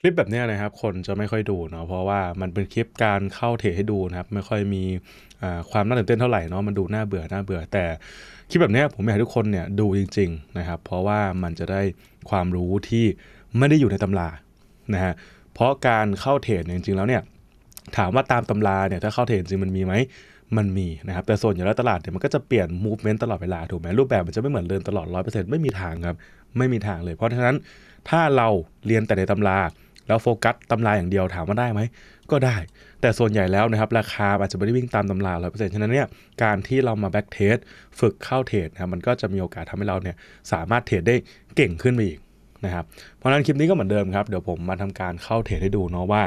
คลิปแบบนี้นะครับคนจะไม่ค่อยดูเนาะเพราะว่ามันเป็นคลิปการเข้าเทรดให้ดูนะครับไม่ค่อยมีความน่าตื่นเต้นเท่าไหร่เนาะมันดูน่าเบื่อน่าเบื่อ แต่คลิปแบบนี้ผมอยากให้ทุกคนเนี่ยดูจริงๆนะครับเพราะว่ามันจะได้ความรู้ที่ไม่ได้อยู่ในตำรานะฮะเพราะการเข้าเทรดจริง ๆ แล้วเนี่ยถามว่าตามตำราเนี่ยถ้าเข้าเทรดจริงมันมีไหมมันมีนะครับแต่ส่วนใหญ่แล้วตลาดเนี่ยมันก็จะเปลี่ยนมูฟเมนต์ตลอดเวลาถูกไหมรูปแบบมันจะไม่เหมือนเดิมตลอด100%ไม่มีทางครับไม่มีทางเลย เพราะฉะนั้นถ้าเราเรียนแต่ในตำราแล้วโฟกัสตำราอย่างเดียวถามว่าได้ไหมก็ได้ แต่ส่วนใหญ่แล้วนะครับราคาอาจจะไม่ได้วิ่งตามตำราร้อยเปอร์เซ็นต์ฉะนั้นเนี่ยการที่เรามาแบ็กเทสฝึกเข้าเทรดนะครับมันก็จะมีโอกาสทำให้เราเนี่ยสามารถเทรดได้เก่งขึ้นไปอีกนะครับเพราะนั้นคลิปนี้ก็เหมือนเดิมครับ เดี๋ยวผมมาทำการเข้าเทรดให้ดูเนาะว่า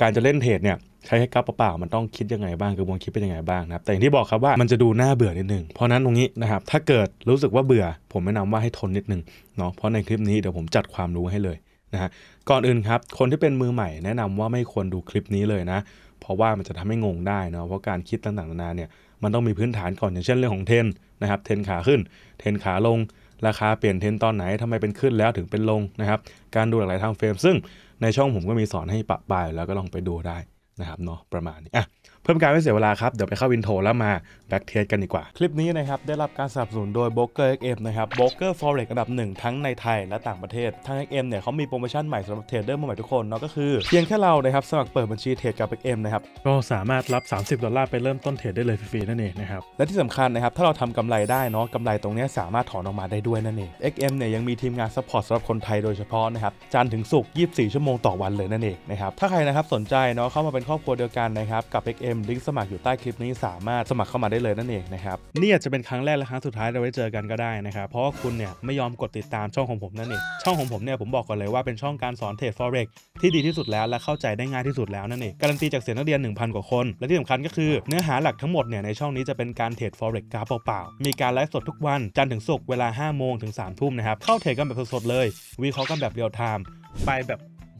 การจะเล่นเทรดเนี่ยใช้แค่กับเปล่ามันต้องคิดยังไงบ้างกระบวนคิดเป็นยังไงบ้างนะครับแต่อย่างที่บอกครับว่ามันจะดูน่าเบื่อนิดนึงเพราะนั้นตรงนี้นะครับถ้าเกิดรู้สึกว่าเบื่อ ผมแนะนำว่าให้ทนนิดนึงเนาะเพราะในคลิปนี้เดี๋ยวผมจัดความรู้ให้เลยนะฮะก่อนอื่นครับ คนที่เป็นมือใหม่แนะนำว่าไม่ควรดูคลิปนี้เลยนะ เพราะว่ามันจะทำให้งงได้เนาะเพราะการคิดต่างๆนานาเนี่ยมันต้องมีพื้นฐานก่อนอย่างเช่นเรื่องของเทนนะครับ เทนขาขึ้นเทนขาลง ราคาเปลี่ยนเทนตอนไหนทำไมเป็นขึ้นแล้วถึงเป็นลงนะครับการดูหลากหลายทางเฟรมซึ่งในช่องผมก็มีสอนให้ปะปายแล้วก็ลองไปดูได้นะครับเนาะประมาณนี้อ่ะเพิ่มการไม่เสียเวลาครับ เดี๋ยวไปเข้าวินโทรแล้วมา แบ็กเทสกันดีกว่า คลิปนี้นะครับ ได้รับการสนับสนุนโดยโบรกเกอร์เอ็มนะครับโบรกเกอร์ฟอเรกระดับหนึ่งทั้งในไทยและต่างประเทศทางเอ็มเนี่ยเขามีโปรโมชั่นใหม่สำหรับเทรดเดอร์มือใหม่ทุกคนเนาะก็คือเพียงแค่เรานะครับ สมัครเปิดบัญชีเทรดกับเอ็มนะครับก็สามารถรับ 30ดอลลาร์ไปเริ่มต้นเทรดได้เลยฟรีๆนั่นเองนะครับและที่สำคัญนะครับถ้าเราทำกำไรได้เนาะกำไรตรงนี้สามารถถอนออกมาได้ด้วยนั่นเอง XM เนี่ยยังมีทีมงานซัพพอร์ตสำหรับคนไทย โดยเฉพาะนะครับจันถึงสุก24 ชั่วโมงต่อวันเลยนั่นเองนะครับถ้าใครนะครับสนใจเนาะเข้ามาเป็นครอบครัวเดียวกันนะครับกับ XM M ลิงก์สมัครอยู่ใต้คลิปนี้สามารถสมัครเข้ามาได้เลยนั่นเองนะครับนี่อาจจะเป็นครั้งแรกและครั้งสุดท้ายเราไว้เจอกันก็ได้นะครับเพราะคุณเนี่ยไม่ยอมกดติดตามช่องของผมนั่นเองช่องของผมเนี่ยผมบอกก่อนเลยว่าเป็นช่องการสอนเทรด forex ที่ดีที่สุดแล้วและเข้าใจได้ง่ายที่สุดแล้วนั่นเองการันตีจากเสียงนักเรียน 1,000 กว่าคนและที่สำคัญก็คือ เนื้อหาหลักทั้งหมดเนี่ยในช่องนี้จะเป็นการเทรด forex กราฟเปล่าๆมีการไลฟ์สดทุกวันจันทร์ถึงศุกร์เวลา5โมงถึง3ทุ่มนะครับเข้าเทรดกันแบบสดๆเลย วิเคราะห์กันแบบเรียลไทม์ไปแบบ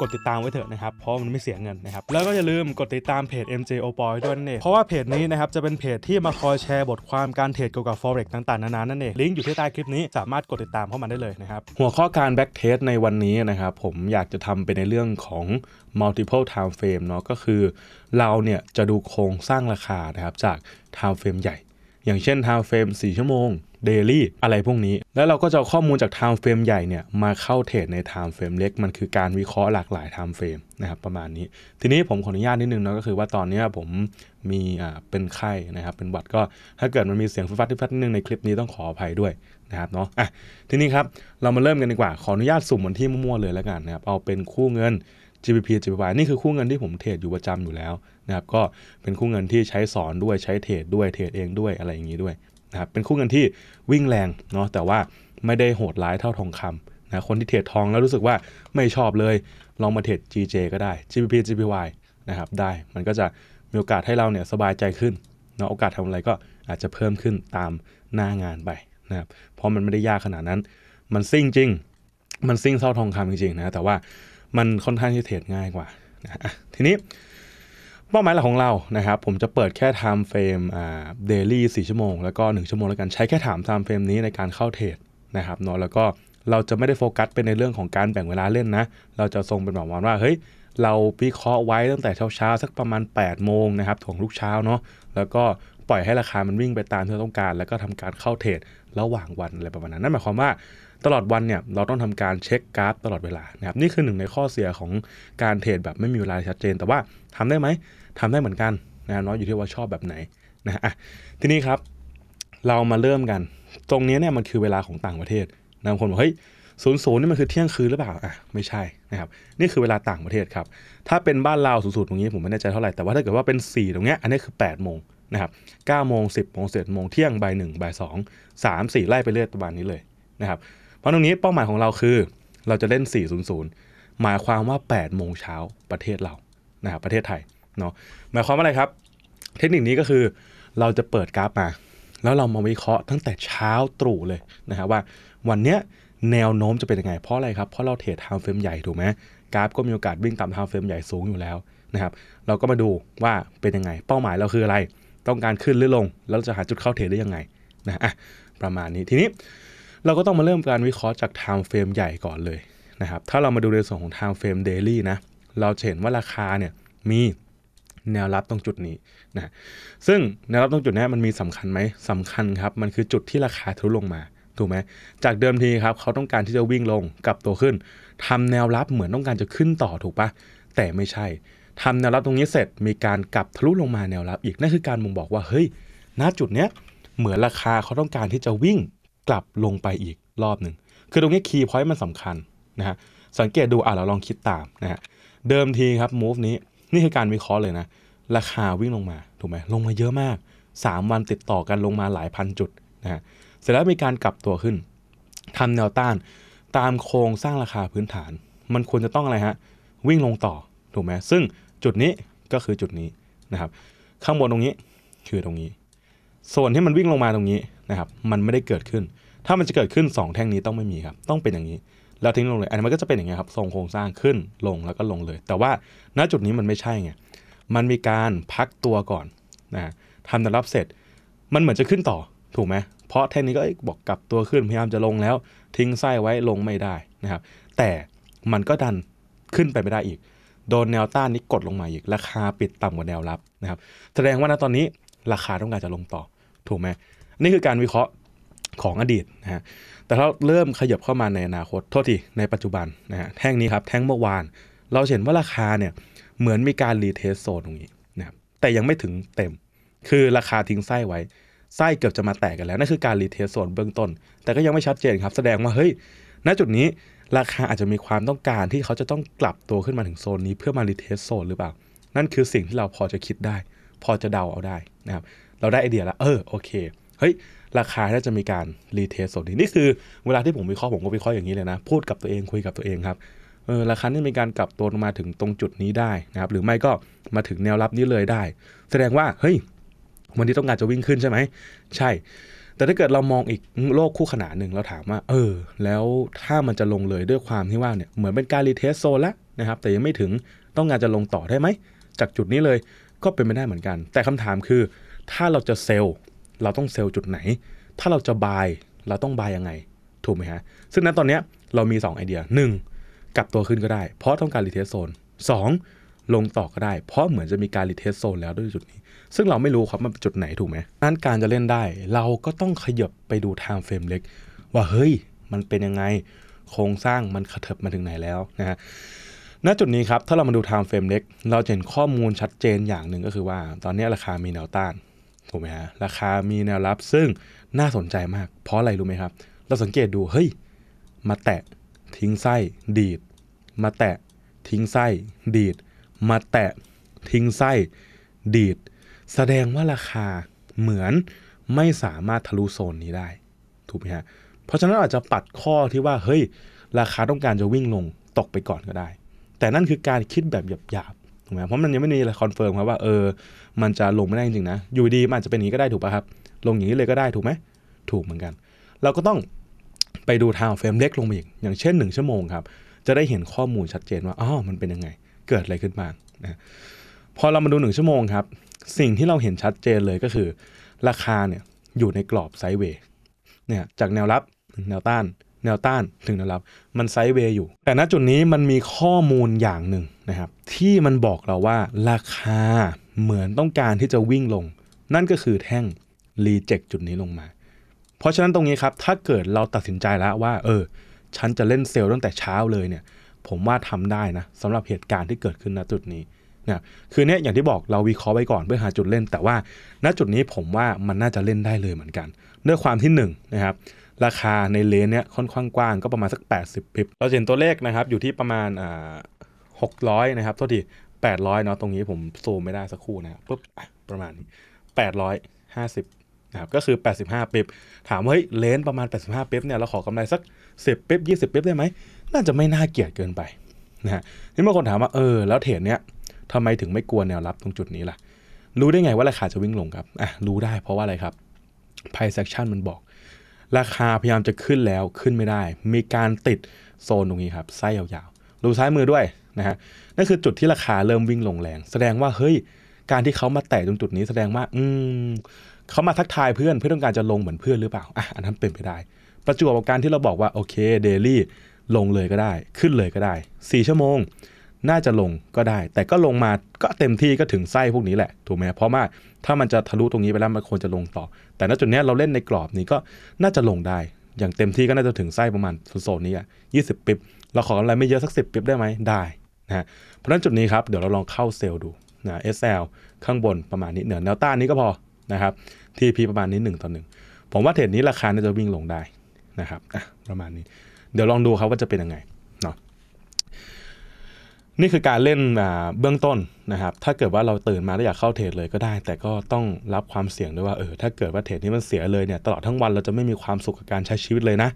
กดติดตามไว้เถอะนะครับ เพราะมันไม่เสียเงินนะครับ แล้วก็อย่าลืมกดติดตามเพจ MJ o p o y ด้วยนั่นเองเพราะว่าเพจนี้นะครับ จะเป็นเพจที่มาคอยแชร์บทความการเทรดเกี่ยวกับ forex ต่าง ๆ นานานั่นเอง ลิงก์อยู่ที่ใต้คลิปนี้ สามารถกดติดตามเข้ามาได้เลยนะครับ หัวข้อการ back test ในวันนี้นะครับ ผมอยากจะทำเป็นในเรื่องของ multiple time frame เนาะ ก็คือเราเนี่ยจะดูโครงสร้างราคานะครับจาก time frame ใหญ่อย่างเช่น time frame 4 ชั่วโมง daily อะไรพวกนี้ แล้วเราก็จะข้อมูลจาก time frame ใหญ่เนี่ยมาเข้าเทรดใน time frame เล็ก มันคือการวิเคราะห์หลากหลาย time frame นะครับประมาณนี้ ทีนี้ผมขออนุญาตนิดนึงนะก็คือว่าตอนนี้ผมมีอ่าเป็นไข้นะครับเป็นหวัดก็ถ้าเกิดมันมีเสียงฟัดฟัดนิดนึงในคลิปนี้ต้องขออภัยด้วยนะครับเนาะอ่ะทีนี้ครับเรามาเริ่มกันดีกว่า ขออนุญาตสุ่มวันที่มั่วๆเลยแล้วกันนะครับเอาเป็นคู่เงิน GBP GBY นี่คือคู่เงินที่ผมเทรดอยู่ประจำอยู่แล้วนะครับก็เป็นคู่เงินที่ใช้สอนด้วยใช้เทรดด้วยเทรดเองด้วยอะไรอย่างนี้ด้วยนะครับเป็นคู่เงินที่วิ่งแรงเนาะแต่ว่าไม่ได้โหดร้ายเท่าทองคำนะคนที่เทรดทองแล้วรู้สึกว่าไม่ชอบเลย ลองมาเทรด GJ ก็ได้ GBP GBY นะครับได้มันก็จะมีโอกาสให้เราเนี่ยสบายใจขึ้นเนาะโอกาสทำอะไรก็อาจจะเพิ่มขึ้นตามหน้างานไปนะครับเพราะมันไม่ได้ยากขนาดนั้นมันซิ่งจริง มันซิ่งเท่าทองคำจริงๆนะแต่ว่ามันค่อนข้างที่เทรดง่ายกว่านะทีนี้เป้าหมายหลักของเรา นะครับ ผมจะเปิดแค่ time frame อ่า daily 4 ชั่วโมง แล้วก็ 1 ชั่วโมงแล้วกัน ใช้แค่ถาม time frame นี้ในการเข้าเทรดนะครับเนาะแล้วก็เราจะไม่ได้โฟกัสเป็นในเรื่องของการแบ่งเวลาเล่นนะ เราจะทรงเป็นแบบว่า เฮ้ย เราวิเคราะห์ไว้ตั้งแต่เช้า ๆ สักประมาณ 8 โมงนะครับถ่วงลุกเช้าเนาะ แล้วก็ปล่อยให้ราคา มันวิ่งไปตามที่เราต้องการ แล้วก็ทำการเข้าเทรดระหว่างวันอะไรประมาณนั้น นั่นหมายความว่าตลอดวันเนี่ยเราต้องทำการเช็คกราฟตลอดเวลานะครับนี่คือหนึ่งในข้อเสียของการเทรดแบบไม่มีเวลาชัดเจน แต่ว่าทำได้ไหมทำได้เหมือนกันนะน้อยอยู่ที่ว่าชอบแบบไหนนะฮะทีนี้ครับเรามาเริ่มกัน ตรงนี้เนี่ยมันคือเวลาของต่างประเทศนะคนบอกเฮ้ยศูนย์ศูนย์นี่มันคือเที่ยงคืนหรือเปล่าอ่ะไม่ใช่นะครับนี่คือเวลาต่างประเทศครับถ้าเป็นบ้านเราสูงสุดตรงนี้ผมไม่แน่ใจเท่าไหร่แต่ว่าถ้าเกิดว่าเป็น 4 ตรงเนี้ยอันนี้คือ 8 โมงนะครับ9โมง 10โมงเสร็จโมงเที่ยงบ่ายหนึ่งบ่ายสองสามสี่ไล่ไปเรื่อยประมาณนี้เลยนะครับราะตรงนี้ เป้าหมายของเราคือเราจะเล่น 400 หมายความว่า 8 โมงเช้าประเทศเรา นะครับ ประเทศไทย เนาะ หมายความว่าอะไรครับ เทคนิคนี้ก็คือเราจะเปิดกราฟมา แล้วเรามาวิเคราะห์ตั้งแต่เช้าตรู่เลยนะครับว่าวันเนี้ยแนวโน้มจะเป็นยังไง เพราะอะไรครับ เพราะเราเทรดไทม์เฟรมใหญ่ถูกไหมกราฟก็มีโอกาสวิ่งตามไทม์เฟรมใหญ่สูงอยู่แล้วนะครับ เราก็มาดูว่าเป็นยังไง เป้าหมายเราคืออะไร ต้องการขึ้นหรือลงแล้วจะหาจุดเข้าเทรดได้ยังไงนะ อ่ะ ประมาณนี้ ทีนี้เราก็ต้องมาเริ่มการวิเคราะห์จาก time frame ใหญ่ก่อนเลยนะครับ ถ้าเรามาดูในส่วนของ time frame daily นะ เราเห็นว่าราคาเนี่ยมีแนวรับตรงจุดนี้นะ ซึ่งแนวรับตรงจุดนี้มันมีสำคัญไหมสำคัญครับ มันคือจุดที่ราคาทะลุลงมาถูกไหม จากเดิมทีครับเขาต้องการที่จะวิ่งลงกลับตัวขึ้น ทำแนวรับเหมือนต้องการจะขึ้นต่อถูกปะแต่ไม่ใช่ ทำแนวรับตรงนี้เสร็จมีการกลับทะลุลงมาแนวรับ อีกนั่นคือการมุงบอกว่าเฮ้ย ณ จุดเนี้ยเหมือนราคาเขาต้องการที่จะวิ่งกลับลงไปอีกรอบหนึ่ง คือตรงนี้คีย์พอยต์มันสำคัญนะฮะ สังเกตดูอ่ะเราลองคิดตามนะฮะ เดิมทีครับมูฟนี้ นี่คือการวิเคราะห์เลยนะ ราคาวิ่งลงมาถูกไหมลงมาเยอะมาก 3 วันติดต่อกันลงมาหลายพันจุดนะฮะ เสร็จแล้วมีการกลับตัวขึ้น ทำแนวต้าน ตามโครงสร้างราคาพื้นฐาน มันควรจะต้องอะไรฮะ วิ่งลงต่อถูกไหมซึ่งจุดนี้ก็คือจุดนี้นะครับ ข้างบนตรงนี้คือตรงนี้ ส่วนที่มันวิ่งลงมาตรงนี้นะครับ มันไม่ได้เกิดขึ้น ถ้ามันจะเกิดขึ้น 2 แท่งนี้ต้องไม่มีครับ ต้องเป็นอย่างนี้ แล้วทิ้งลงเลยอันนี้มันก็จะเป็นอย่างเงี้ยครับทรงโครงสร้างขึ้น ลงแล้วก็ลงเลย แต่ว่าณจุดนี้มันไม่ใช่ไง มันมีการพักตัวก่อนนะทำแตรับเสร็จ มันเหมือนจะขึ้นต่อ ถูกไหมเพราะแท่งนี้ก็บอกกลับตัวขึ้นพยายามจะลงแล้วทิ้งไส้ไว้ลงไม่ได้นะครับ แต่มันก็ดันขึ้นไปไม่ได้อีก โดนแนวต้านนี้กดลงมาอีก ราคาปิดต่ำกว่าแนวรับนะครับ แสดงว่าณตอนนี้ราคาต้องการจะลงต่อ ถูกไหมนี่คือการวิเคราะห์ของอดีตนะฮะ แต่เราเริ่มขยับเข้ามาในอนาคต โทษทีในปัจจุบันนะฮะแท่งนี้ครับ แท่งเมื่อวาน เราเห็นว่าราคาเนี่ยเหมือนมีการรีเทสโซนตรงนี้นะครับแต่ยังไม่ถึงเต็ม คือราคาทิ้งไส้ไว้ ไส้เกือบจะมาแตกกันแล้ว นั่นคือการรีเทสโซนเบื้องต้น แต่ก็ยังไม่ชัดเจนครับ แสดงว่าเฮ้ยณจุดนี้ราคาอาจจะมีความต้องการที่เขาจะต้องกลับตัวขึ้นมาถึงโซนนี้เพื่อมารีเทสโซนหรือเปล่านั่นคือสิ่งที่เราพอจะคิดได้ พอจะเดาเอาได้นะครับเราได้ไอเดียแล้วเออโอเคเฮ้ยราคาถ้าจะมีการรีเทสสดนนี้นี่คือเวลาที่ผมวิเคราะห์ผมก็วิเคราะห์อย่างนี้เลยนะพูดกับตัวเองคุยกับตัวเองครับเออราคาที่มีการกลับตัวมาถึงตรงจุดนี้ได้นะครับ หรือไม่ก็มาถึงแนวรับนี้เลยได้ แสดงว่าเฮ้ยวันนี้ต้องการจะวิ่งขึ้นใช่ไหม ใช่ แต่ถ้าเกิดเรามองอีกโลกคู่ขนานหนึ่งเราถามว่า เออ แล้วถ้ามันจะลงเลยด้วยความที่ว่าเนี่ยเหมือนเป็นการรีเทสโซนแล้วนะครับแต่ยังไม่ถึงต้องการจะลงต่อได้ไหมจากจุดนี้เลยก็เป็นไปได้เหมือนกัน แต่คำถามคือ ถ้าเราจะเซลลเราต้องเซลล์จุดไหน ถ้าเราจะบายเราต้องบายยังไงถูกไหมฮะซึ่งนั้นตอนนี้เรามี 2 ไอเดีย 1. กลับตัวขึ้นก็ได้ เพราะต้องการรีเทสโซน 2. ลงต่อก็ได้ เพราะเหมือนจะมีการรีเทสโซนแล้วด้วยจุดนี้ ซึ่งเราไม่รู้ครับมันเป็นจุดไหนถูกไหมนั้นการจะเล่นได้ เราก็ต้องขยับไปดูไทม์เฟรมเล็ก ว่าเฮ้ย มันเป็นยังไง โครงสร้างมันขถิบมาถึงไหนแล้วนะฮะณจุดนี้ครับถ้าเรามาดูไทม์เฟรมเล็ก เราเห็นข้อมูลชัดเจนอย่างหนึ่งก็คือว่า ตอนนี้ราคามีแนวต้านถูกไหมฮะราคามีแนวรับซึ่งน่าสนใจมาก เพราะอะไร รู้ไหมครับ เราสังเกตดู เฮ้ย มาแตะทิ้งไส้ดีด มาแตะทิ้งไส้ดีด มาแตะทิ้งไส้ดีด แสดงว่าราคาเหมือนไม่สามารถทะลุโซนนี้ได้ ถูกไหมฮะ เพราะฉะนั้นอาจจะปัดข้อที่ว่า เฮ้ยราคาต้องการจะวิ่งลงตกไปก่อนก็ได้ แต่นั่นคือการคิดแบบหยาบๆ ถูกไหมเพราะมันยังไม่มีอะไรคอนเฟิร์มครับว่าเออมันจะลงไม่ได้จริงๆนะ อยู่ดีมันอาจจะเป็นอย่างนี้ก็ได้ถูกป่ะครับ ลงอย่างนี้เลยก็ได้ถูกไหมถูกเหมือนกัน เราก็ต้องไปดูทาวเฟรมเล็กลงไปอีก อย่างเช่น 1 ชั่วโมงครับ จะได้เห็นข้อมูลชัดเจนว่าอ๋อมันเป็นยังไง เกิดอะไรขึ้นบ้างนะพอเรามาดู1ชั่วโมงครับ สิ่งที่เราเห็นชัดเจนเลยก็คือ ราคาเนี่ย อยู่ในกรอบไซด์เวย์ เนี่ย จากแนวรับถึงแนวต้าน แนวต้านถึงแนวรับ มันไซด์เวย์อยู่ แต่ณจุดนี้มันมีข้อมูลอย่างหนึ่งนะครับ ที่มันบอกเราว่าราคาเหมือนต้องการที่จะวิ่งลง นั่นก็คือแท่งรีเจ็คจุดนี้ลงมา เพราะฉะนั้นตรงนี้ครับ ถ้าเกิดเราตัดสินใจแล้วว่าเออ ฉันจะเล่นเซลล์ตั้งแต่เช้าเลยเนี่ย ผมว่าทำได้นะสำหรับเหตุการณ์ที่เกิดขึ้นณจุดนี้เนี่ยคือเนี้ยอย่างที่บอกเราวิเคราะห์ไว้ก่อนเพื่อหาจุดเล่น แต่ว่าณจุดนี้ผมว่ามันน่าจะเล่นได้เลยเหมือนกันด้วยความที่1นนะครับ ราคาในเลนเนี้ยค่อนข้างกว้างก็ประมาณสัก80พิบเราเห็นตัวเลขนะครับ อยู่ที่ประมาณ 600 นะครับ โทษทีแปดร้อยเนาะตรงนี้ผมซูมไม่ได้สักครู่นะครับปุ๊บประมาณนี้แปดร้อยห้าสิบนะครับก็คือ 85ปิ๊บถามว่าเฮ้ยเลนประมาณ 85ปิ๊บเนี่ยเราขอกำไร สัก 10ปิ๊บ20ปิ๊บได้ไหม น่าจะไม่น่าเกียดเกินไปนะนี่บางคนถามว่าเออแล้วเทรดเนี้ยทำไมถึงไม่กลัวแนวรับตรงจุดนี้ล่ะ รู้ได้ไงว่าราคาจะวิ่งลงครับอ่ะรู้ได้เพราะว่าอะไรครับไพ่เซ็กชันมันบอก ราคาพยายามจะขึ้นแล้วขึ้นไม่ได้ มีการติดโซนตรงนี้ครับไส้ยาวๆดูซ้ายมือด้วยนะฮะนั่นคือจุดที่ราคาเริ่มวิ่งลงแรงแสดงว่า เฮ้ย การที่เขามาแตะตรงจุดนี้แสดงว่า อืมเขามาทักทายเพื่อนเพื่อต้องการจะลงเหมือนเพื่อนหรือเปล่าอ่ะอันนั้นเป็นไปได้ ประจวบกับการที่เราบอกว่าโอเคเดลี่ลงเลยก็ได้ ขึ้นเลยก็ได้ 4 ชั่วโมง น่าจะลงก็ได้ แต่ก็ลงมาก็เต็มที่ก็ถึงไส้พวกนี้แหละ ถูกไหมเพราะว่าถ้ามันจะทะลุตรงนี้ไปแล้วมันควรจะลงต่อ แต่ณจุดนี้เราเล่นในกรอบนี้ก็น่าจะลงได้อย่างเต็มที่ก็น่าจะถึงไส้ประมาณโซนนี้อ่ะยี่สิบปิบเราขอกำไรไม่เยอะสักสิบปิบได้ไหมได้นะเพราะฉะนั้นจุดนี้ครับเดี๋ยวเราลองเข้าเซลล์ดูนะ SL ข้างบนประมาณนี้เหนือแนวต้านนี้ก็พอนะครับ TP ประมาณนี้ 1 ต่อ 1 ผมว่าเทรดนี้ราคาจะวิ่งลงได้นะครับประมาณนี้ เดี๋ยวลองดูครับว่าจะเป็นยังไงเนาะนี่คือการเล่นเบื้องต้นนะครับ ถ้าเกิดว่าเราตื่นมาแล้วอยากเข้าเทรดเลยก็ได้ แต่ก็ต้องรับความเสี่ยงด้วยว่าเออถ้าเกิดว่าเทรดนี้มันเสียเลยเนี่ยตลอดทั้งวันเราจะไม่มีความสุขกับการใช้ชีวิตเลยนะ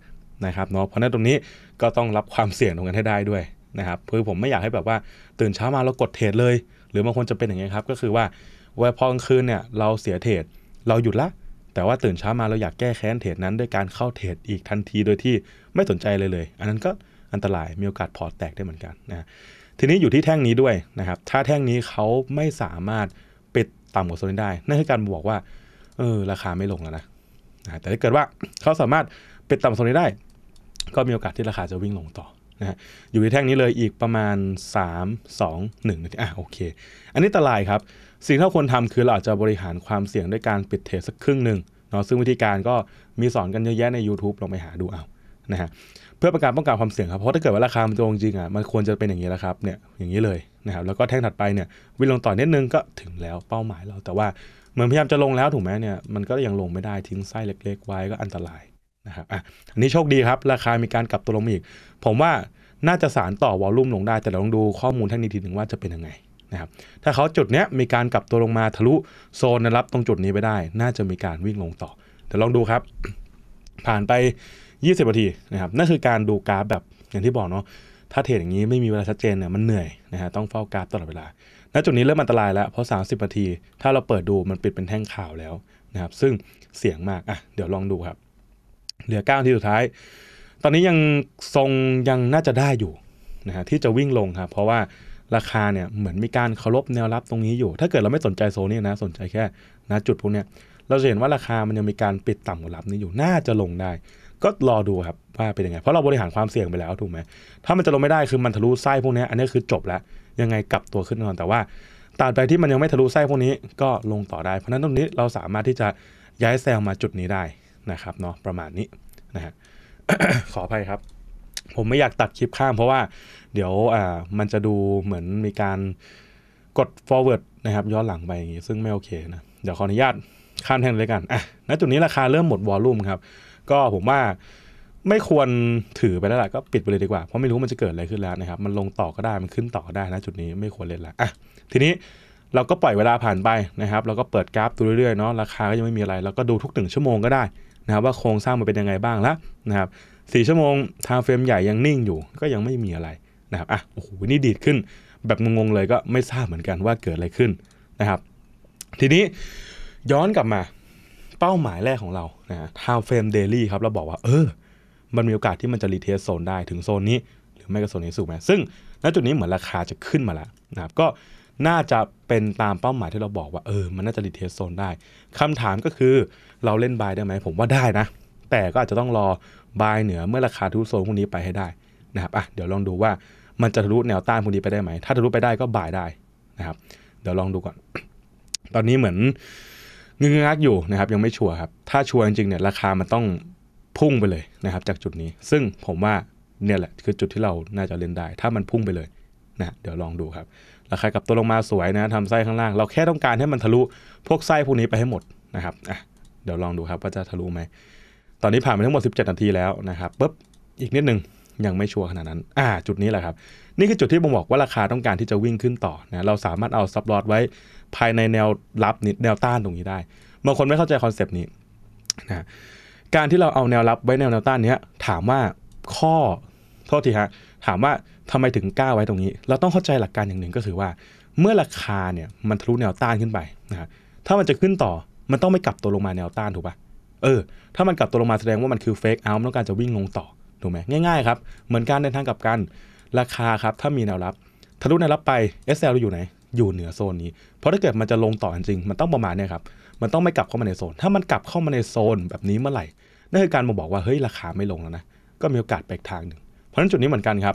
นะครับเนาะเพราะนั้นตรงนี้ก็ต้องรับความเสี่ยงตรงกันให้ได้ด้วยนะครับคือผมไม่อยากให้แบบว่าตื่นเช้ามาเรากดเทรดเลย หรือบางคนจะเป็นอย่างนี้ครับก็คือว่าเวลาพอกลางคืนเนี่ยเราเสียเทรดเราหยุดละ แต่ว่าตื่นเช้ามาเราอยากแก้แค้นเทรดนั้นด้วยการเข้าเทรดอีกทันทีโดยที่ไม่สนใจเลยเลย อันนั้นก็อันตรายมีโอกาสพอร์ตแตกได้เหมือนกันนะทีนี้อยู่ที่แท่งนี้ด้วยนะครับถ้าแท่งนี้เขาไม่สามารถปิดต่ำกว่าโซนนี้ได้นั่นคือการบอกว่าเออราคาไม่ลงแล้วนะแต่ถ้าเกิดว่าเขาสามารถปิดต่ำโซนนี้ได้ ก็มีโอกาสที่ราคาจะวิ่งลงต่อนะฮะอยู่ในแท่งนี้เลยอีกประมาณ 3 2 1นาทีอ่ะโอเคอันนี้ตรายครับ สิ่งที่เราควรทำคือเราอาจจะบริหารความเสี่ยงด้วยการปิดเทรดสักครึ่งหนึ่งเนาะซึ่งวิธีการก็มีสอนกันเยอะแยะใน YouTube ลองไปหาดูเอานะฮะเพื่อประกาศป้องกันความเสี่ยงครับ เพราะถ้าเกิดว่าราคามันตรงจริงอ่ะมันควรจะเป็นอย่างนี้แล้วครับเนี่ยอย่างนี้เลยนะครับแล้วก็แท่งถัดไปเนี่ยวิ่งลงต่อนิดนึงก็ถึงแล้วเป้าหมายเราแต่ว่าเหมือนพยายามจะลงแล้วถูกไหมเนี่ยมันก็ยังลงไม่ได้ทิ้งไส้เล็ก ๆ ไว้ก็อันตรายนะครับอ่ะอันนี้โชคดีครับ ราคามีการกลับตัวลงอีก ผมว่าน่าจะสารต่อวอลลุ่มลงได้ แต่เราต้องดูข้อมูลทั้งนี้ทีหนึ่งว่าจะเป็นยังไงนะครับ ถ้าเขาจุดเนี้ยมีการกลับตัวลงมา ทะลุโซนรับตรงจุดนี้ไปได้ น่าจะมีการวิ่งลงต่อ แต่ลองดูครับ ผ่านไป 20นาทีนะครับ นั่นคือการดูกราฟแบบอย่างที่บอกเนาะ ถ้าเทรดอย่างนี้ไม่มีเวลาชัดเจนเนี่ยมันเหนื่อยนะฮะ ต้องเฝ้ากราฟตลอดเวลา ณจุดนี้เริ่มอันตรายแล้วเพราะ30นาที ถ้าเราเปิดดูมันปิดเป็นแท่งข่าวแล้วนะครับซึ่งเสียงมากอ่ะเดี๋ยวลองดูครับเหลือ9นาทีสุดท้าย ตอนนี้ยังทรงยังน่าจะได้อยู่นะฮะที่จะวิ่งลงครับเพราะว่าราคาเนี่ยเหมือนมีการเคารพแนวรับตรงนี้อยู่ ถ้าเกิดเราไม่สนใจโซนนี้นะสนใจแค่นะจุดพวกเนี้ยเราจะเห็นว่าราคามันยังมีการปิดต่ำกว่ารับนี้อยู่น่าจะลงได้ ก็รอดูครับว่าเป็นยังไงเพราะเราบริหารความเสี่ยงไปแล้วถูกไหมถ้ามันจะลงไม่ได้คือมันทะลุไส้พวกนี้อันนี้คือจบแล้ว ยังไงกลับตัวขึ้นนอนแต่ว่าตราบใดที่มันยังไม่ทะลุไส้พวกนี้ก็ลงต่อได้เพราะนั้นตรงนี้เราสามารถที่จะย้ายแซลมาจุดนี้ได้นะครับเนาะประมาณนี้นะฮะขออภัยครับ ผมไม่อยากตัดคลิปข้าม เพราะว่าเดี๋ยวอ่ามันจะดูเหมือนมีการกด forward นะครับย้อนหลังไปอย่างงี้ซึ่งไม่โอเคนะเดี๋ยวขออนุญาตข้ามแท่งเลยกันอ่ะณจุดนี้ราคาเริ่มหมดวอลลุ่มครับก็ผมว่าไม่ควรถือไปแล้วล่ะ ก็ปิดไปเลยดีกว่าเพราะไม่รู้มันจะเกิดอะไรขึ้นแล้วนะครับ มันลงต่อก็ได้ มันขึ้นต่อก็ได้นะจุดนี้ไม่ควรเล่นละอ่ะทีนี้เราก็ปล่อยเวลาผ่านไปนะครับเราก็เปิดกราฟดูเรื่อยๆเนาะราคาก็ยังไม่มีอะไรเราก็ดูทุกหนึ่งชั่วโมงก็ได้นะครับว่าโครงสร้างมันเป็นยังไงบ้างละนะครับสี่ชั่วโมงทางเฟรมใหญ่ ยังนิ่งอยู่ ก็ยังไม่มีอะไรนะครับอ่ะโอ้โหนี่ดีดขึ้น แบบงงๆเลยก็ไม่ทราบเหมือนกันว่าเกิดอะไรขึ้นนะครับทีนี้ย้อนกลับมาเป้าหมายแรกของเรานะทาวเฟรมเดลี่ครับ เราบอกว่าเออ มันมีโอกาสที่มันจะรีเทสโซนได้ถึงโซนนี้ หรือไม่ก็โซนนี้สูงไหมซึ่งณจุดนี้เหมือนราคาจะขึ้นมาแล้วนะครับก็น่าจะเป็นตามเป้าหมายที่เราบอกว่าเออมันน่าจะรีเทสโซนได้ คำถามก็คือเราเล่นบายได้ไหม ผมว่าได้นะ แต่ก็อาจจะต้องรอบายเหนือเมื่อราคาทะลุโซนพวกนี้ไปให้ได้นะครับอ่ะเดี๋ยวลองดูว่ามันจะทะลุแนวต้านพวกนี้ไปได้ไหมถ้าทะลุไปได้ก็บายได้นะครับเดี๋ยวลองดูก่อน ตอนนี้เหมือนงึงงักอยู่นะครับ ยังไม่ชัวร์ครับถ้าชัวร์จริงๆเนี่ยราคามันต้องพุ่งไปเลยนะครับจากจุดนี้ ซึ่งผมว่าเนี่ยแหละคือจุดที่เราน่าจะเล่นได้ ถ้ามันพุ่งไปเลยนะเดี๋ยวลองดูครับ ราคากับตัวลงมาสวยนะทำไส้ข้างล่าง เราแค่ต้องการให้มันทะลุพวกไส้พวกนี้ไปให้หมดนะครับอ่ะเดี๋ยวลองดูครับว่าจะทะลุไหม ตอนนี้ผ่านไปทั้งหมด 17 นาทีแล้วนะครับปุ๊บ อีกนิดนึง ยังไม่ชัวร์ขนาดนั้น อ่า จุดนี้แหละครับ นี่คือจุดที่ผมบอกว่าราคาต้องการที่จะวิ่งขึ้นต่อนะ เราสามารถเอาซับลอดไว้ภายในแนวรับนิดแนวต้านตรงนี้ได้ บางคนไม่เข้าใจคอนเซปต์นี้นะการที่เราเอาแนวรับไว้แนวแนวต้านเนี้ย ถามว่า ข้อโทษทีฮะ ถามว่าทำไมถึงกล้าไว้ตรงนี้ เราต้องเข้าใจหลักการอย่างหนึ่งก็คือว่า เมื่อราคาเนี่ยมันทะลุแนวต้านขึ้นไปนะ ถ้ามันจะขึ้นต่อมันต้องไม่กลับตัวลงมาแนวต้านถูกปะ่ะเออ ถ้ามันกลับตัวลงมาแสดงว่ามันคือเฟกเอาต้องการจะวิ่งลงต่อ ถูกไหมง่ายๆครับ เหมือนกันในทางกับกันราคาครับ ถ้ามีแนวรับ ทะลุแนวรับไป SL อยู่ไหน อยู่เหนือโซนนี้ เพราะถ้าเกิดมันจะลงต่อจริง มันต้องประมาณนี้ครับ มันต้องไม่กลับเข้ามาในโซน ถ้ามันกลับเข้ามาในโซนแบบนี้เมื่อไหร่ นั่นคือการมาบอกว่า เฮ้ย ราคาไม่ลงแล้วนะ ก็มีโอกาสแปลกทางหนึ่งเพราะฉะนั้นจุดนี้เหมือนกันครับ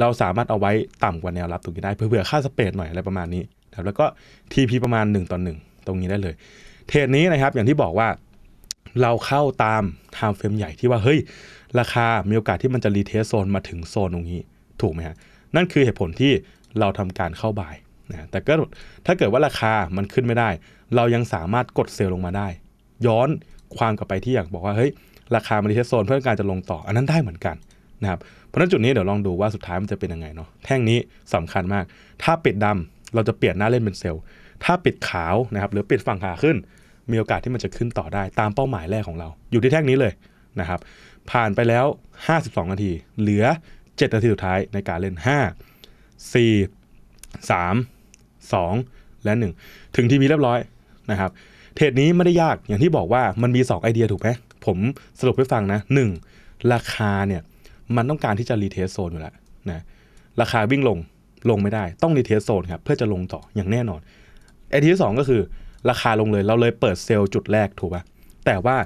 เราสามารถเอาไว้ต่ำกว่าแนวรับตรงนี้ได้เพื่อเผื่อค่าสเปรดหน่อยอะไรประมาณนี้แล้วก็ TP ประมาณ1ต่อ1ตรงนี้ได้เลยเทรดนี้นะครับอย่างที่บอกว่าเราเข้าตามไทม์เฟรมใหญ่ที่ว่าเฮ้ยราคามีโอกาสที่มันจะรีเทสโซนมาถึงโซนตรงนี้ ถูกไหมฮะนั่นคือเหตุผลที่เราทำการเข้าบายนะแต่ก็ถ้าเกิดว่าราคามันขึ้นไม่ได้ เรายังสามารถกดเซลลงมาได้ ย้อนความกลับไปที่อยากบอกว่าเฮ้ยราคามันรีเทสโซน เพื่อการจะลงต่ออันนั้นได้เหมือนกันนะครับเพราะนั้นจุดนี้เดี๋ยวลองดูว่าสุดท้ายมันจะเป็นยังไงเนาะแท่งนี้สำคัญมาก ถ้าปิดดำเราจะเปลี่ยนหน้าเล่นเป็นเซลล์ถ้าปิดขาวนะครับ หรือปิดฝั่งขาขึ้นมีโอกาสที่มันจะขึ้นต่อได้ตามเป้าหมายแรกของเรา อยู่ที่แท่งนี้เลยนะครับ ผ่านไปแล้ว 52 นาที เหลือ 7 นาทีสุดท้ายในการเล่น 5 4 3 2 และ 1 ถึงทีวีเรียบร้อยนะครับ เทรดนี้ไม่ได้ยากอย่างที่บอกว่ามันมี2ไอเดียถูกไหมผมสรุปให้ฟังนะ 1. ราคาเนี่ยมันต้องการที่จะรีเทสโซนอยู่แล้วนะราคาวิ่งลงลงไม่ได้ต้องรีเทสโซนครับเพื่อจะลงต่ออย่างแน่นอนไอ้ที่สองก็คือราคาลงเลยเราเลยเปิดเซลล์จุดแรกถูกปะ่ะแต่ว่า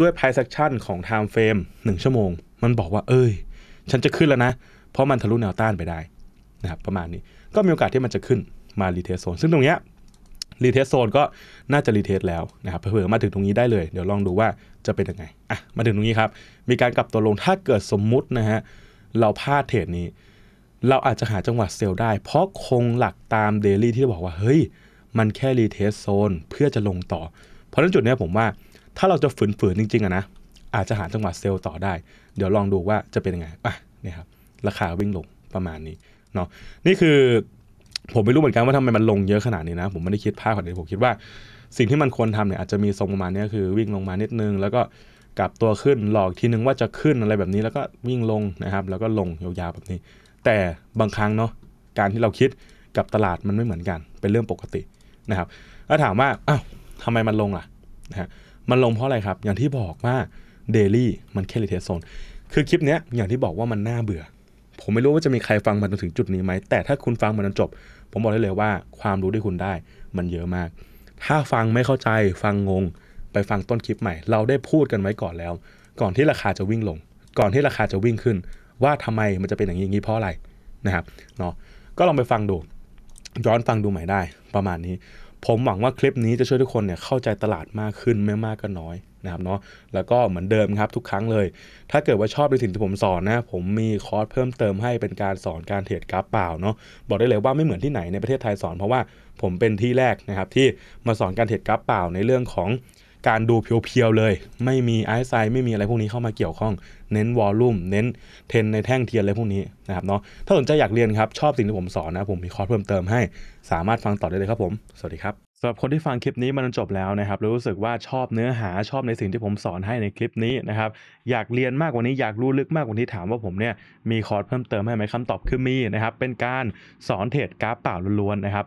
ด้วยไพ i เซชั t i o n ของ์เฟรมหนึ่งชั่วโมง มันบอกว่าเอ้ย ฉันจะขึ้นแล้วนะ เพราะมันทะลุแนวต้านไปได้นะครับประมาณนี้ก็มีโอกาสที่มันจะขึ้นมารีเทสโซนซึ่งตรงเนี้ยรีเทสโซนก็น่าจะรีเทสแล้วนะครับเผื่อมาถึงตรงนี้ได้เลย เดี๋ยวลองดูว่าจะเป็นยังไงอ่ะมาถึงตรงนี้ครับมีการกลับตัวลงถ้าเกิดสมมุตินะฮะเราพลาดเทรดนี้ เราอาจจะหาจังหวะเซลล์ได้ เพราะคงหลักตามเดลี่ที่บอกว่าเฮ้ยมันแค่รีเทสโซนเพื่อจะลงต่อ เพราะฉะนั้นจุดนี้ผมว่าถ้าเราจะฝืนๆจริงๆอะนะอาจจะหาจังหวะเซลล์ต่อได้ เดี๋ยวลองดูว่าจะเป็นยังไงอ่ะนี่ครับราคาวิ่งลงประมาณนี้เนาะนี่คือ ผมไม่รู้เหมือนกันว่าทำไมมันลงเยอะขนาดนี้นะ ผมไม่ได้คิดภาพขนาดนี้ผมคิดว่า สิ่งที่มันควรทำเนี่ยอาจจะมีทรงประมาณนี้คือ วิ่งลงมานิดนึง แล้วก็กลับตัวขึ้นหลอกทีนึงว่าจะขึ้นอะไรแบบนี้แล้วก็วิ่งลงนะครับแล้วก็ลงยาวๆแบบนี้ แต่บางครั้งเนาะการที่เราคิดกับตลาดมันไม่เหมือนกัน เป็นเรื่องปกตินะครับแล้วถามว่าอ้าวทำไมมันลงล่ะนะฮะมันลงเพราะอะไรครับ อย่างที่บอกว่าเดลี่มันแค่ลิเทสโซน คือคลิปเนี้ยอย่างที่บอกว่ามันน่าเบื่อ ผมไม่รู้ว่าจะมีใครฟังมันจนถึงจุดนี้ไหม แต่ถ้าคุณฟังมันจนจบ ผมบอกได้เลยว่าความรู้ที่คุณได้มันเยอะมาก ถ้าฟังไม่เข้าใจ ฟังงง ไปฟังต้นคลิปใหม่ เราได้พูดกันไว้ก่อนแล้ว ก่อนที่ราคาจะวิ่งลง ก่อนที่ราคาจะวิ่งขึ้น ว่าทำไมมันจะเป็นอย่างนี้เพราะอะไรนะครับ เนาะ ก็ลองไปฟังดู ย้อนฟังดูใหม่ได้ประมาณนี้ ผมหวังว่าคลิปนี้จะช่วยทุกคนเนี่ยเข้าใจตลาดมากขึ้นไม่มากก็น้อยนะครับเนาะ แล้วก็เหมือนเดิมครับทุกครั้งเลย ถ้าเกิดว่าชอบในสิ่งที่ผมสอนนะ ผมมีคอร์สเพิ่มเติมให้เป็นการสอนการเทรดกราฟเปล่าเนาะ บอกได้เลยว่าไม่เหมือนที่ไหนในประเทศไทยสอนเพราะว่าผมเป็นที่แรกนะครับที่มาสอนการเทรดกราฟเปล่าในเรื่องของการดูเพียวๆเลย ไม่มีไอซ์ไซไม่มีอะไรพวกนี้เข้ามาเกี่ยวข้องเน้นวอลลุ่มเน้นเทนในแท่งเทียนอะไรพวกนี้นะครับเนาะถ้าสนใจอยากเรียนครับชอบสิ่งที่ผมสอนนะ ผมมีคอร์สเพิ่มเติมให้สามารถฟังต่อได้เลยครับผม สวัสดีครับสำหรับคนที่ฟังคลิปนี้มันจบแล้วนะครับรู้สึกว่าชอบเนื้อหาชอบในสิ่งที่ผมสอนให้ในคลิปนี้นะครับอยากเรียนมากกว่านี้อยากรู้ลึกมากกว่านี้ถามว่าผมเนี่ยมีคอร์สเพิ่มเติมให้ไหมคำตอบคือมีนะครับ เป็นการสอนเทรดกราฟเปล่าล้วนๆนะครับ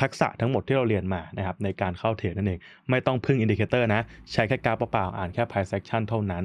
ทักษะทั้งหมดที่เราเรียนมานะครับในการเข้าเทรดนั่นเอง ไม่ต้องพึ่งอินดิเคเตอร์นะ ใช้แค่กราฟเปล่าอ่านแค่ไพ่เซ็กชันเท่านั้น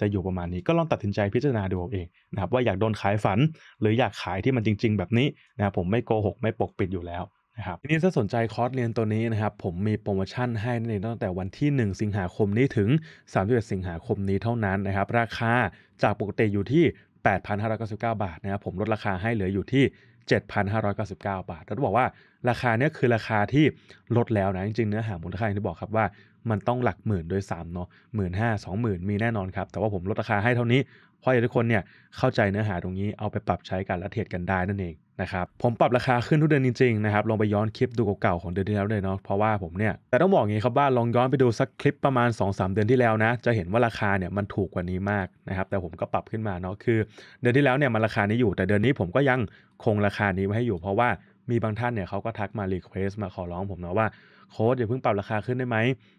จะอยู่ประมาณนี้ก็ลองตัดสินใจพิจารณาดูเอาเองนะครับว่าอยากโดนขายฝัน หรืออยากขายที่มันจริงๆ แบบนี้นะครับผมไม่โกหก ไม่ปกปิดอยู่แล้วนะครับทีนี้ถ้าสนใจคอร์สเรียนตัวนี้นะครับผมมีโปรโมชั่นให้ในตั้งแต่วันที่ 1 สิงหาคมนี้ถึง31สิงหาคมนี้เท่านั้นนะครับราคาจากปกติอยู่ที่ 8,599 บาทนะครับผมลดราคาให้เหลืออยู่ที่7,599 บาทแล้วบอกว่า ราคาเนี้ยคือราคาที่ลดแล้วนะจริงๆเนื้อหามูลค่าอย่างที่บอกครับว่ามันต้องหลักหมื่นด้วยซ้ำเนาะหมื่นห้าสองหมื่นมีแน่นอนครับ แต่ว่าผมลดราคาให้เท่านี้ เพราะอยากทุกคนเนี่ยเข้าใจเนื้อหาตรงนี้เอาไปปรับใช้กันและเทรดกันได้นั่นเองนะครับผมปรับราคาขึ้นทุกเดือนจริงๆนะครับลองไปย้อนคลิปดูเก่าๆของเดือนที่แล้วเลยเนาะเพราะว่าผมเนี่ยแต่ต้องบอกงี้ครับว่าลองย้อนไปดูสักคลิปประมาณ 2-3 เดือนที่แล้วนะจะเห็นว่าราคาเนี่ยมันถูกกว่านี้มากนะครับแต่ผมก็ปรับขึ้นมาเนาะคือ เดือนที่แล้วเนี่ยมันราคานี้อยู่แต่เดือนนี้ผมก็ยังคงราคานี้ไว้ให้อยู่ เพราะว่ามีบางท่านเนี่ยเขาก็ทักมารีเควสมาขอร้องผมนะว่าโค้ดอย่าเพิ่งปรับราคาขึ้นได้ไหม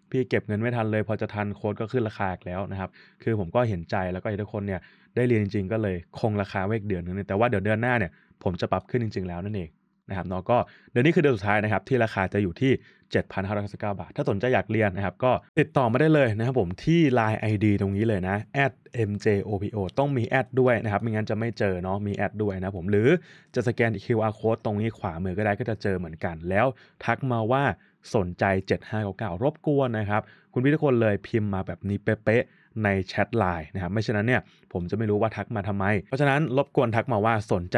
พี่เก็บเงินไม่ทันเลยพอจะทันโค้ดก็ขึ้นราคาแล้วนะครับ คือผมก็เห็นใจแล้วก็ให้ทุกคนเนี่ยได้เรียนจริงๆ ก็เลยคงราคาเวกเดือนนึงแต่ว่าเดี๋ยวเดือนหน้าเนี่ยผมจะปรับขึ้นจริง ๆ แล้วนั่นเองนะครับเนาะก็เดือนนี้คือเดือนสุดท้ายนะครับที่ราคาจะอยู่ที่ 7,599บาท ถ้าสนใจอยากเรียนนะครับก็ติดต่อมาได้เลยนะครับผมที่ Line ID ตรงนี้เลยนะ @mjopo ต้องมีแอดด้วยนะครับไม่งั้นจะไม่เจอเนาะมีแอดด้วยนะผมหรือจะสแกน QR code ตรงนี้ขวามือก็ได้ก็จะเจอเหมือนกัน แล้วทักมาว่าสนใจ 7599รบกวนนะครับ คุณพี่ทุกคนเลยพิมพ์มาแบบนี้เป๊ะในแชทไลน์นะครับ ไม่เช่นนั้นเนี่ยผมจะไม่รู้ว่าทักมาทำไม เพราะฉะนั้น รบกวนทักมาว่า สนใจ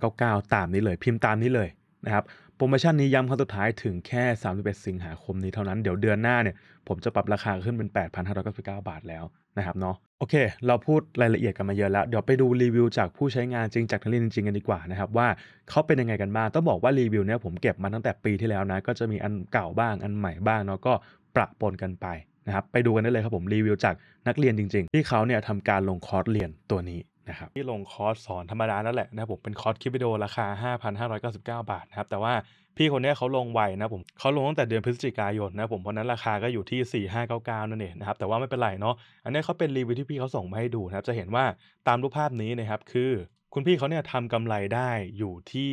7599 ตามนี้เลย พิมพ์ตามนี้เลย นะครับโปรโมชั่นนี้ย้ำครั้งสุดท้ายถึงแค่ 31 สิงหาคมนี้เท่านั้นเดี๋ยวเดือนหน้าเนี่ยผมจะปรับราคาขึ้นเป็น 8,599บาทแล้ว นะครับเนาะโอเค เราพูดรายละเอียดกันมาเยอะแล้ว เดี๋ยวไปดูรีวิวจากผู้ใช้งานจริงจากทักเรียนจริงกันดีกว่านะครับว่าเขาเป็นยังไงกันบ้างต้องบอกว่ารีวิวเนี่ยผมเก็บมาตั้งแต่ปีที่แล้วนะก็จะมีอันเก่าบ้าง อันใหม่บ้างเนาะก็ประปนกันไปะครับไปดูกันได้เลยครับผมรีวิวจากนักเรียนจริง ๆ ที่เขาเนี่ยทำการลงคอร์สเรียนตัวนี้นะครับที่ลงคอร์สสอนธรรมดานั่นแหละนะครับผมเป็นคอร์สคลิปวิดีโอราคา5,599 บาทนะครับแต่ว่าพี่คนนี้เขาลงไวนะผมเขาลงตั้งแต่เดือนพฤศจิกายนนะผมเพราะนั้นราคาก็อยู่ที่ 4599นั่นเองนะครับแต่ว่าไม่เป็นไรเนาะอันนี้เขาเป็นรีวิวที่พี่เขาส่งมาให้ดูนะครับจะเห็นว่าตามรูปภาพนี้นะครับคือ คุณพี่เขาเนี่ยทำกำไรได้อยู่ที่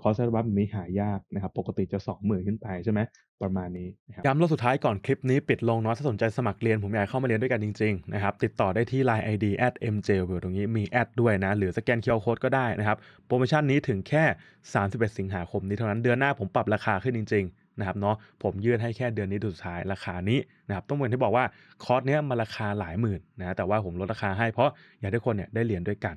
คอร์สบัมนี้หายากนะครับปกติจะ2มื่นขึ้นไปใช่ไหมประมาณนี้ย้ำรอบสุดท้ายก่อนคลิปนี้ปิดลงเนาะถ้าสนใจสมัครเรียนผมอยากเข้ามาเรียนด้วยกันจริงๆนะครับติดต่อได้ที่ Line ID at mjwill ตรงนี้มีแอดด้วยนะ หรือสแกน QR Code ก็ได้นะครับโปรโมชั่นนี้ถึงแค่ 31 สิงหาคมนี้เท่านั้นเดือนหน้าผมปรับราคาขึ้นจริงๆ นะครับเนาะผมยืดให้แค่เดือนนี้สุดท้ายราคานี้นะครับต้องเหมือนที่บอกว่าคอร์สเนี้ยมันราคาหลายหมื่นนะแต่ว่าผมลดราคาให้เพราะอยากให้คนเนี่ยได้เรียนด้วยกัน